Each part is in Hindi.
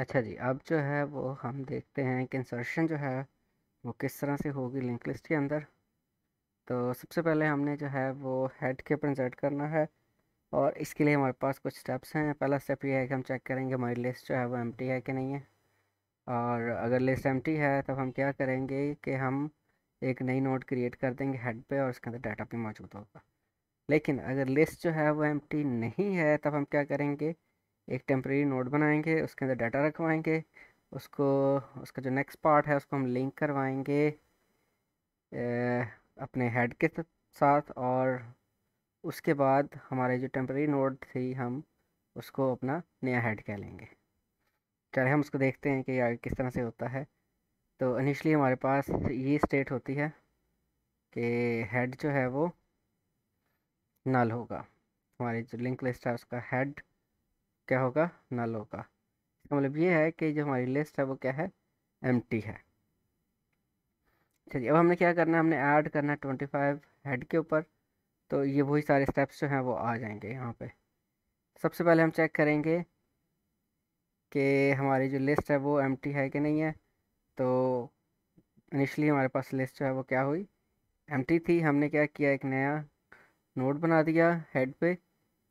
अच्छा जी अब जो है वो हम देखते हैं कि इंसर्शन जो है वो किस तरह से होगी लिंक लिस्ट के अंदर तो सबसे पहले हमने जो है वो हेड के ऊपर इंसर्ट करना है और इसके लिए हमारे पास कुछ स्टेप्स हैं पहला स्टेप ये है कि हम चेक करेंगे हमारी लिस्ट जो है वो एम्प्टी है कि नहीं है और अगर लिस्ट एम्प्टी है तब हम क्या करेंगे कि हम एक नई नोट क्रिएट कर देंगे हेड पे और उसके अंदर डाटा भी मौजूद होगा लेकिन अगर लिस्ट जो है वो एम्प्टी नहीं है तब हम क्या करेंगे एक टेम्प्रेरी नोट बनाएंगे उसके अंदर डाटा रखवाएंगे उसको उसका जो नेक्स्ट पार्ट है उसको हम लिंक करवाएंगे अपने हेड के साथ और उसके बाद हमारे जो टेम्प्रेरी नोट थी हम उसको अपना नया हेड कह लेंगे चले हम उसको देखते हैं कि यार किस तरह से होता है तो इनिशली हमारे पास ये स्टेट होती है कि हेड जो है वो नल होगा हमारी जो लिंक लिस्ट है उसका हेड क्या होगा नल होगा इसका मतलब ये है कि जो हमारी लिस्ट है वो क्या है एम है चलिए अब हमने क्या करना है हमने ऐड करना है ट्वेंटी फाइव हेड के ऊपर तो ये वही सारे स्टेप्स जो हैं वो आ जाएंगे यहाँ पे सबसे पहले हम चेक करेंगे कि हमारी जो लिस्ट है वो एम है कि नहीं है तो इनिशली हमारे पास लिस्ट जो है वो क्या हुई एम थी हमने क्या किया एक नया नोट बना दिया हेड पे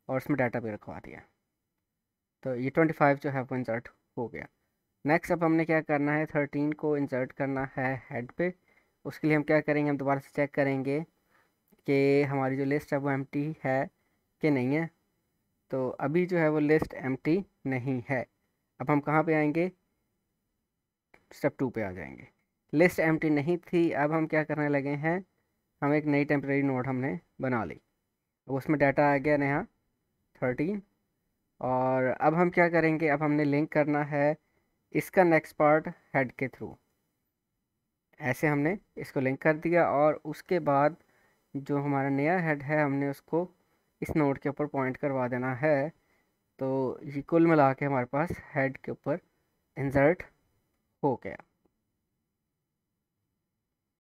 और उसमें डाटा भी रखवा दिया तो ये ट्वेंटी फाइव जो है वो इंसर्ट हो गया नेक्स्ट अब हमने क्या करना है थर्टीन को इंसर्ट करना है हेड पे उसके लिए हम क्या करेंगे हम दोबारा से चेक करेंगे कि हमारी जो लिस्ट है वो एम है कि नहीं है तो अभी जो है वो लिस्ट एम नहीं है अब हम कहाँ पे आएंगे स्टेप टू पे आ जाएंगे लिस्ट एम नहीं थी अब हम क्या करने लगे हैं हम एक नई टेम्प्रेरी नोट हमने बना ली अब उसमें डाटा आ गया नया थर्टीन और अब हम क्या करेंगे अब हमने लिंक करना है इसका नेक्स्ट पार्ट हेड के थ्रू ऐसे हमने इसको लिंक कर दिया और उसके बाद जो हमारा नया हेड है हमने उसको इस नोड के ऊपर पॉइंट करवा देना है तो ये कुल मिला के हमारे पास हेड के ऊपर इंसर्ट हो गया